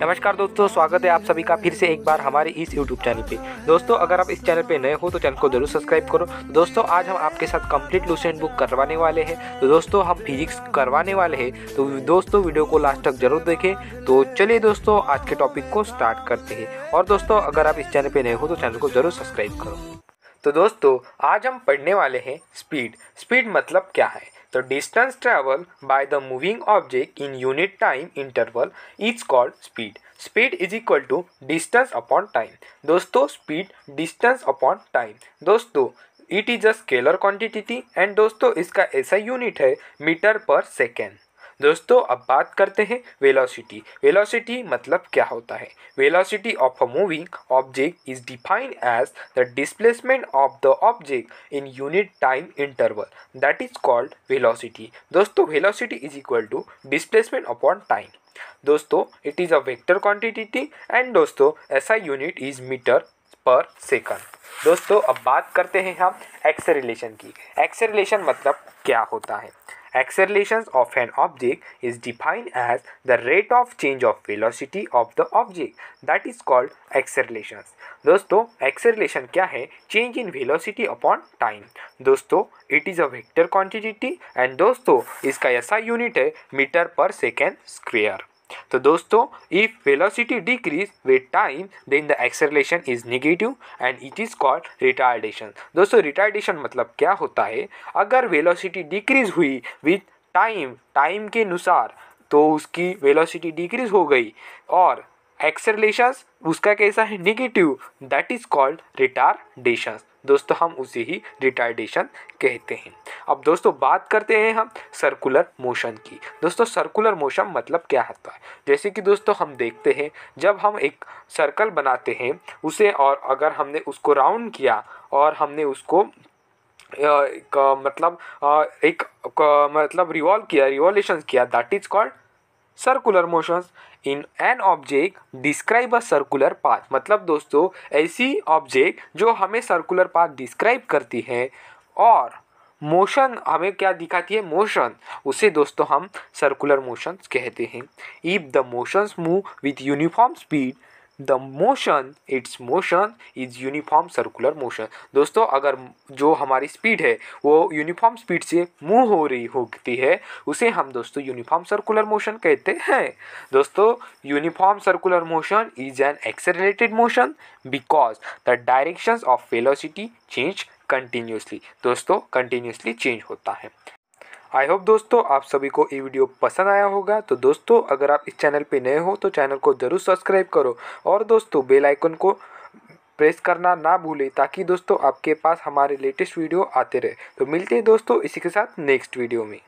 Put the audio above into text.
नमस्कार दोस्तों स्वागत है आप सभी का फिर से एक बार हमारे इस यूट्यूब चैनल पे दोस्तों अगर आप इस चैनल पे नए हो तो चैनल को जरूर सब्सक्राइब करो दोस्तों आज हम आपके साथ कंप्लीट लूसेंट बुक करवाने वाले हैं तो दोस्तों हम फिजिक्स करवाने वाले हैं तो दोस्तों वीडियो को लास्ट तक जरूर देखें तो चलिए दोस्तों आज के टॉपिक को स्टार्ट करते हैं और दोस्तों अगर आप इस चैनल पर नए हो तो चैनल को जरूर सब्सक्राइब करो तो दोस्तों आज हम पढ़ने वाले हैं स्पीड स्पीड मतलब क्या है The distance traveled by the moving object in unit time interval is called speed. Speed is equal to distance upon time दोस्तों स्पीड डिस्टेंस अपॉन टाइम दोस्तों it is a scalar quantity and दोस्तों इसका ऐसा unit है metre पर second दोस्तों अब बात करते हैं वेलोसिटी वेलोसिटी मतलब क्या होता है velocity of a moving object is defined as the displacement of the object in unit time interval that is called velocity दोस्तों velocity is equal to displacement upon time दोस्तों it is a vector quantity and दोस्तों ऐसा unit is metre per second दोस्तों अब बात करते हैं हम एक्सरिलेशन की एक्सरिलेशन मतलब क्या होता है acceleration of an object is defined as the rate of change of velocity of the object that is called acceleration दोस्तों एक्सरिलेशन क्या है change in velocity upon time दोस्तों it is a vector quantity and दोस्तों इसका ऐसा unit है metre पर second square तो दोस्तों if velocity decrease with time then the acceleration is negative and it is called retardation दोस्तों रिटार्डेशन मतलब क्या होता है अगर वेलोसिटी डिक्रीज हुई विद टाइम टाइम के अनुसार तो उसकी वेलोसिटी डिक्रीज हो गई और एक्सेलेशन उसका कैसा है negative that is called retardation दोस्तों हम उसे ही रिटार्डेशन कहते हैं अब दोस्तों बात करते हैं हम सर्कुलर मोशन की दोस्तों सर्कुलर मोशन मतलब क्या होता है जैसे कि दोस्तों हम देखते हैं जब हम एक सर्कल बनाते हैं उसे और अगर हमने उसको राउंड किया और हमने उसको एक, मतलब एक मतलब रिवॉल्व किया रिवॉल्यूशन किया that is called circular motions in an object describe a circular path मतलब दोस्तों ऐसी ऑब्जेक्ट जो हमें सर्कुलर पाथ डिस्क्राइब करती है और मोशन हमें क्या दिखाती है मोशन उसे दोस्तों हम सर्कुलर मोशंस कहते हैं if the motions move with uniform speed the motion its motion is uniform circular motion दोस्तों अगर जो हमारी स्पीड है वो यूनिफॉर्म स्पीड से मूव हो रही होती है उसे हम दोस्तों यूनिफॉर्म सर्कुलर मोशन कहते हैं दोस्तों uniform circular motion is an accelerated motion because the directions of velocity change continuously दोस्तों कंटिन्यूसली चेंज होता है आई होप दोस्तों आप सभी को ये वीडियो पसंद आया होगा तो दोस्तों अगर आप इस चैनल पे नए हो तो चैनल को ज़रूर सब्सक्राइब करो और दोस्तों बेल आइकन को प्रेस करना ना भूलें ताकि दोस्तों आपके पास हमारे लेटेस्ट वीडियो आते रहे तो मिलते हैं दोस्तों इसी के साथ नेक्स्ट वीडियो में